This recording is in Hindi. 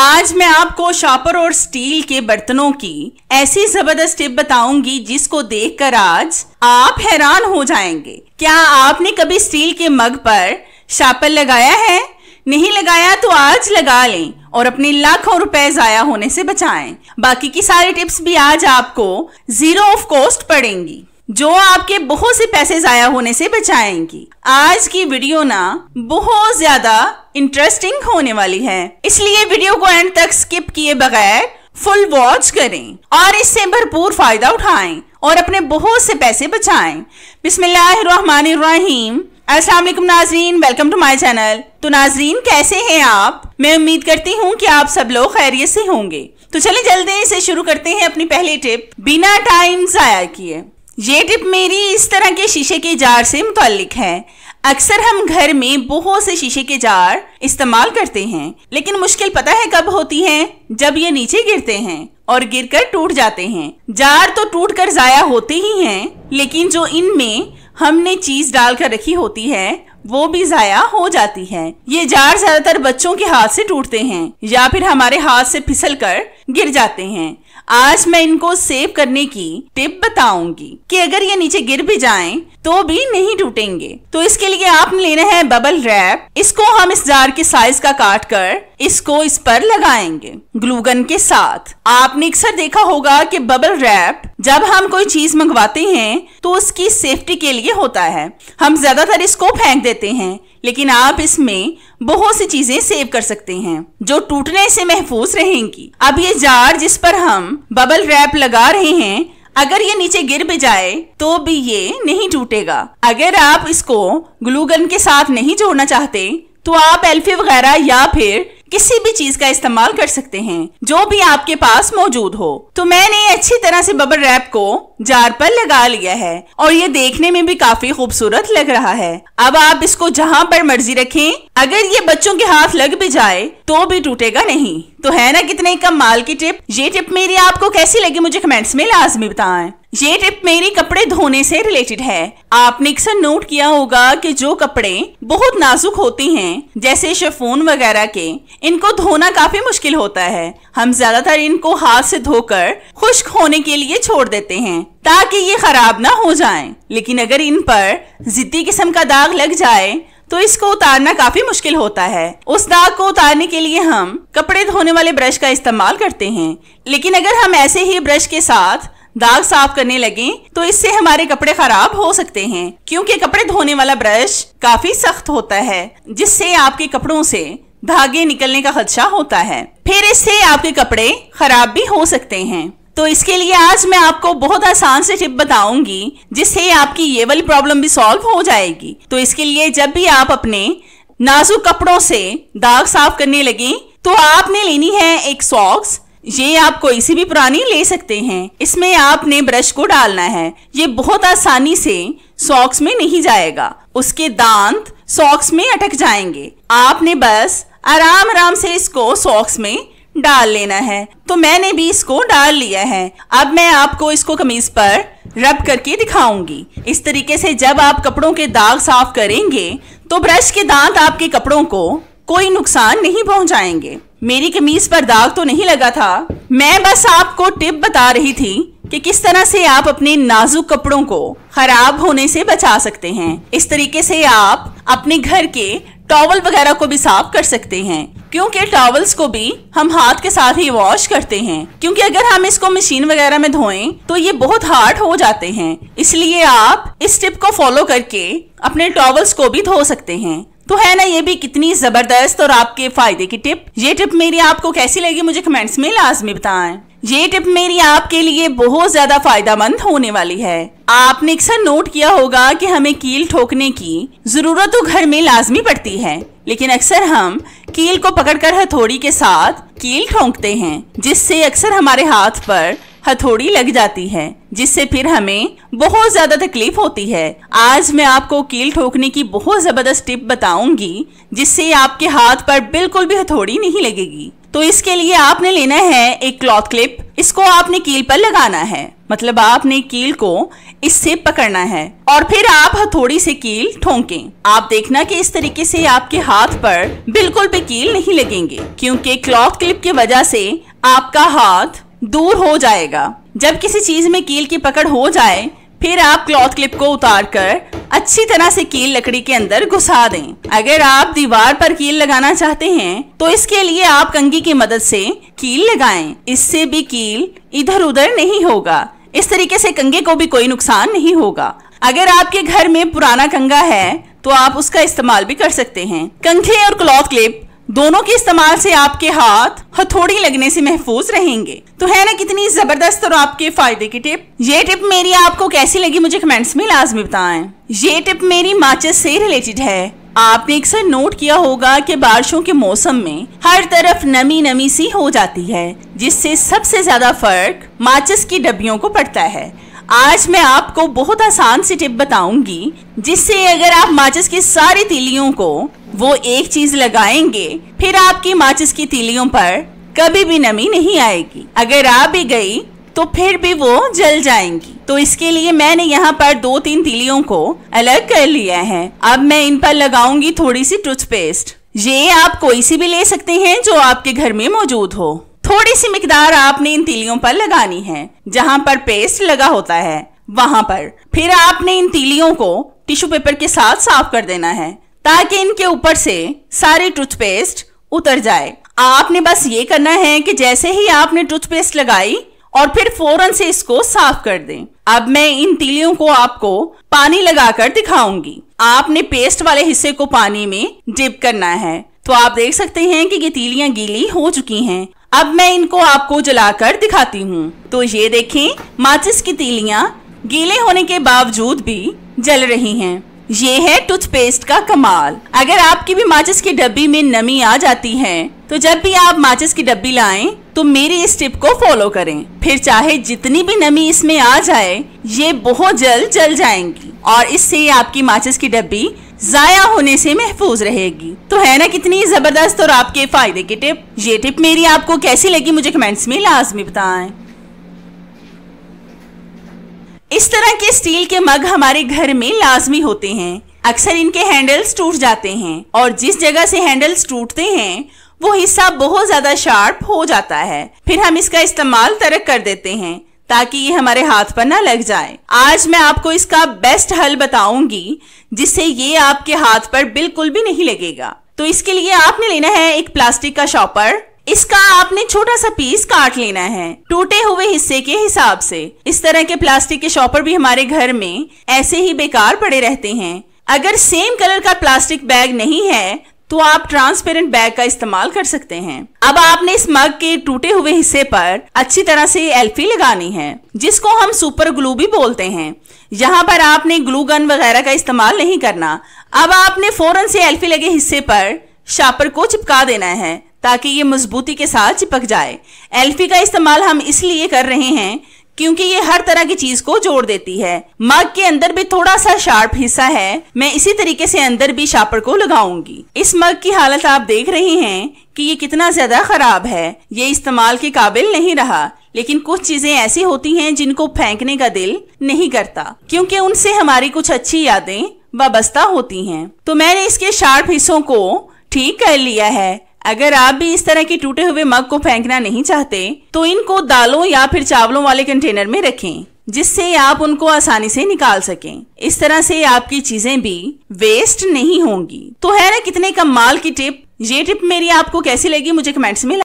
आज मैं आपको शॉपर और स्टील के बर्तनों की ऐसी जबरदस्त टिप बताऊंगी जिसको देखकर आज आप हैरान हो जाएंगे क्या आपने कभी स्टील के मग पर शापर लगाया है नहीं लगाया तो आज लगा लें और अपने लाखों रुपए जाया होने से बचाएं बाकी की सारी टिप्स भी आज आपको जीरो ऑफ कॉस्ट पड़ेंगी जो आपके बहुत से पैसे जाया होने से बचाएंगी आज की वीडियो ना बहुत ज्यादा इंटरेस्टिंग होने वाली है इसलिए वीडियो को एंड तक स्किप किए बगैर फुल वॉच करें और इससे भरपूर फायदा उठाएं और अपने बहुत से पैसे बचाएं बिस्मिल्लाहिर्रहमानिर्रहीम अस्सलाम वालेकुम नाजरीन वेलकम टू माय चैनल तो नाजरीन कैसे हैं आप मैं उम्मीद करती हूँ कि आप सब लोग खैरियत से होंगे तो चलिए जल्दी इसे शुरू करते हैं अपनी पहली टिप बिना टाइम जाया किए ये टिप मेरी इस तरह के शीशे के जार से मुतालिक है अक्सर हम घर में बहुत से शीशे के जार इस्तेमाल करते हैं लेकिन मुश्किल पता है कब होती है जब ये नीचे गिरते हैं और गिरकर टूट जाते हैं जार तो टूट कर जाया होते ही हैं लेकिन जो इनमें हमने चीज डाल कर रखी होती है वो भी जाया हो जाती है ये जार ज्यादातर बच्चों के हाथ से टूटते हैं या फिर हमारे हाथ से फिसल कर गिर जाते हैं आज मैं इनको सेव करने की टिप बताऊंगी कि अगर ये नीचे गिर भी जाएं तो भी नहीं टूटेंगे तो इसके लिए आपने लेना है बबल रैप इसको हम इस जार के साइज का काट कर इसको इस पर लगाएंगे ग्लूगन के साथ आपने अक्सर देखा होगा कि बबल रैप जब हम कोई चीज मंगवाते हैं तो उसकी सेफ्टी के लिए होता है हम ज्यादातर इसको फेंक देते हैं लेकिन आप इसमें बहुत सी चीजें सेव कर सकते हैं जो टूटने से महफूज रहेंगी अब ये जार जिस पर हम बबल रैप लगा रहे हैं अगर ये नीचे गिर भी जाए तो भी ये नहीं टूटेगा अगर आप इसको ग्लूगन के साथ नहीं जोड़ना चाहते तो आप एल्फी वगैरह या फिर किसी भी चीज का इस्तेमाल कर सकते हैं जो भी आपके पास मौजूद हो तो मैंने अच्छी तरह से बबल रैप को जार पर लगा लिया है और ये देखने में भी काफी खूबसूरत लग रहा है अब आप इसको जहाँ पर मर्जी रखें अगर ये बच्चों के हाथ लग भी जाए तो भी टूटेगा नहीं तो है ना कितने कम माल की टिप ये टिप मेरी आपको कैसी लगी मुझे कमेंट्स में लाजमी बताएं ये टिप मेरी कपड़े धोने से रिलेटेड है आपने अक्सर नोट किया होगा कि जो कपड़े बहुत नाजुक होती हैं जैसे शेफोन वगैरह के इनको धोना काफी मुश्किल होता है हम ज्यादातर इनको हाथ से धोकर खुश्क होने के लिए छोड़ देते हैं ताकि ये खराब ना हो जाएं। लेकिन अगर इन पर जिद्दी किस्म का दाग लग जाए तो इसको उतारना काफी मुश्किल होता है उस दाग को उतारने के लिए हम कपड़े धोने वाले ब्रश का इस्तेमाल करते हैं लेकिन अगर हम ऐसे ही ब्रश के साथ दाग साफ करने लगे तो इससे हमारे कपड़े खराब हो सकते हैं क्योंकि कपड़े धोने वाला ब्रश काफी सख्त होता है जिससे आपके कपड़ों से धागे निकलने का खदशा होता है फिर इससे आपके कपड़े खराब भी हो सकते हैं तो इसके लिए आज मैं आपको बहुत आसान से टिप बताऊंगी जिससे आपकी ये वाली प्रॉब्लम भी सॉल्व हो जाएगी तो इसके लिए जब भी आप अपने नाजुक कपड़ों से दाग साफ करने लगे तो आपने लेनी है एक सॉक्स ये आप कोई सी भी पुरानी ले सकते हैं इसमें आपने ब्रश को डालना है ये बहुत आसानी से सॉक्स में नहीं जाएगा उसके दांत सॉक्स में अटक जाएंगे आपने बस आराम आराम से इसको सॉक्स में डाल लेना है तो मैंने भी इसको डाल लिया है अब मैं आपको इसको कमीज पर रब करके दिखाऊंगी इस तरीके से जब आप कपड़ों के दाग साफ करेंगे तो ब्रश के दांत आपके कपड़ों को कोई नुकसान नहीं पहुंचाएंगे मेरी कमीज पर दाग तो नहीं लगा था मैं बस आपको टिप बता रही थी कि किस तरह से आप अपने नाजुक कपड़ों को खराब होने से बचा सकते हैं इस तरीके से आप अपने घर के टॉवल वगैरह को भी साफ कर सकते हैं क्योंकि टॉवल्स को भी हम हाथ के साथ ही वॉश करते हैं क्योंकि अगर हम इसको मशीन वगैरह में धोएं तो ये बहुत हार्ड हो जाते हैं इसलिए आप इस टिप को फॉलो करके अपने टॉवल्स को भी धो सकते हैं तो है ना ये भी कितनी जबरदस्त और आपके फायदे की टिप ये टिप मेरी आपको कैसी लगी मुझे कमेंट्स में लाजमी बताएं ये टिप मेरी आपके लिए बहुत ज्यादा फायदा मंद होने वाली है आपने अक्सर नोट किया होगा कि हमें कील ठोकने की जरूरत तो घर में लाजमी पड़ती है लेकिन अक्सर हम कील को पकड़कर हथौड़ी के साथ कील ठोंकते हैं जिससे अक्सर हमारे हाथ पर हथौड़ी लग जाती है जिससे फिर हमें बहुत ज्यादा तकलीफ होती है आज मैं आपको कील ठोकने की बहुत जबरदस्त टिप बताऊंगी जिससे आपके हाथ पर बिल्कुल भी हथौड़ी नहीं लगेगी तो इसके लिए आपने लेना है एक क्लॉथ क्लिप इसको आपने कील पर लगाना है मतलब आपने कील को इससे पकड़ना है और फिर आप हथौड़ी से कील ठोंकें। आप देखना कि इस तरीके से आपके हाथ पर बिल्कुल भी कील नहीं लगेंगे क्योंकि क्लॉथ क्लिप की वजह से आपका हाथ दूर हो जाएगा जब किसी चीज में कील की पकड़ हो जाए फिर आप क्लॉथ क्लिप को उतार कर अच्छी तरह से कील लकड़ी के अंदर घुसा दें। अगर आप दीवार पर कील लगाना चाहते हैं तो इसके लिए आप कंगी की मदद से कील लगाएं। इससे भी कील इधर उधर नहीं होगा इस तरीके से कंगे को भी कोई नुकसान नहीं होगा अगर आपके घर में पुराना कंगा है तो आप उसका इस्तेमाल भी कर सकते हैं कंघे और क्लॉथ क्लिप दोनों के इस्तेमाल से आपके हाथ हथौड़ी लगने से महफूज रहेंगे तो है ना कितनी जबरदस्त और आपके फायदे की टिप ये टिप मेरी आपको कैसी लगी मुझे कमेंट्स में लाजमी बताएं ये टिप मेरी माचिस से रिलेटेड है आपने अक्सर नोट किया होगा कि बारिशों के मौसम में हर तरफ नमी नमी सी हो जाती है जिससे सबसे ज्यादा फर्क माचिस की डब्बियों को पड़ता है आज मैं आपको बहुत आसान सी टिप बताऊंगी जिससे अगर आप माचिस की सारी तीलियों को वो एक चीज लगाएंगे फिर आपकी माचिस की तीलियों पर कभी भी नमी नहीं आएगी अगर आ भी गई तो फिर भी वो जल जाएंगी तो इसके लिए मैंने यहाँ पर दो तीन तिलियों को अलग कर लिया है अब मैं इन पर लगाऊंगी थोड़ी सी टूथपेस्ट ये आप कोई सी भी ले सकते हैं जो आपके घर में मौजूद हो थोड़ी सी मिकदार आपने इन तिलियों पर लगानी है जहाँ पर पेस्ट लगा होता है वहां पर फिर आपने इन तिलियों को टिश्यू पेपर के साथ साफ कर देना है ताकि इनके ऊपर से सारी टूथपेस्ट उतर जाए आपने बस ये करना है कि जैसे ही आपने टूथपेस्ट लगाई और फिर फौरन से इसको साफ कर दें अब मैं इन तिलियों को आपको पानी लगाकर दिखाऊंगी आपने पेस्ट वाले हिस्से को पानी में डिप करना है तो आप देख सकते हैं कि ये तिलियां गीली हो चुकी हैं अब मैं इनको आपको जलाकर दिखाती हूँ तो ये देखें माचिस की तीलियाँ गीले होने के बावजूद भी जल रही हैं ये है टूथपेस्ट का कमाल अगर आपकी भी माचिस की डब्बी में नमी आ जाती है तो जब भी आप माचिस की डब्बी लाएं तो मेरी इस टिप को फॉलो करें फिर चाहे जितनी भी नमी इसमें आ जाए ये बहुत जल्द जल जाएंगी और इससे आपकी माचिस की डब्बी जाया होने से महफूज रहेगी तो है ना कितनी जबरदस्त और आपके फायदे की टिप ये टिप मेरी आपको कैसी लगी मुझे कमेंट्स में लाजमी बताएं इस तरह के स्टील के मग हमारे घर में लाजमी होते हैं अक्सर इनके हैंडल्स टूट जाते हैं और जिस जगह से हैंडल्स टूटते हैं वो हिस्सा बहुत ज़्यादा शार्प हो जाता है फिर हम इसका इस्तेमाल तरक कर देते हैं ताकि ये हमारे हाथ पर ना लग जाए आज मैं आपको इसका बेस्ट हल बताऊंगी जिससे ये आपके हाथ पर बिल्कुल भी नहीं लगेगा तो इसके लिए आपने लेना है एक प्लास्टिक का शॉपर इसका आपने छोटा सा पीस काट लेना है टूटे हुए हिस्से के हिसाब से इस तरह के प्लास्टिक के शॉपर भी हमारे घर में ऐसे ही बेकार पड़े रहते हैं अगर सेम कलर का प्लास्टिक बैग नहीं है तो आप ट्रांसपेरेंट बैग का इस्तेमाल कर सकते हैं अब आपने इस मग के टूटे हुए हिस्से पर अच्छी तरह से एल्फी लगानी है जिसको हम सुपर ग्लू भी बोलते हैं यहाँ पर आपने ग्लू गन वगैरह का इस्तेमाल नहीं करना अब आपने फौरन से एल्फी लगे हिस्से पर शापर को चिपका देना है ताकि ये मजबूती के साथ चिपक जाए एल्फी का इस्तेमाल हम इसलिए कर रहे हैं क्योंकि ये हर तरह की चीज को जोड़ देती है मग के अंदर भी थोड़ा सा शार्प हिस्सा है मैं इसी तरीके से अंदर भी शापर को लगाऊंगी इस मग की हालत आप देख रहे हैं कि ये कितना ज्यादा खराब है ये इस्तेमाल के काबिल नहीं रहा लेकिन कुछ चीजें ऐसी होती हैं जिनको फेंकने का दिल नहीं करता क्योंकि उनसे हमारी कुछ अच्छी यादें वाबस्ता होती हैं तो मैंने इसके शार्प हिस्सों को ठीक कर लिया है अगर आप भी इस तरह के टूटे हुए मग को फेंकना नहीं चाहते तो इनको दालों या फिर चावलों वाले कंटेनर में रखें जिससे आप उनको आसानी से निकाल सकें इस तरह से आपकी चीजें भी वेस्ट नहीं होंगी तो है ना कितने कम माल की टिप ये टिप मेरी आपको कैसी लगी मुझे कमेंट्स में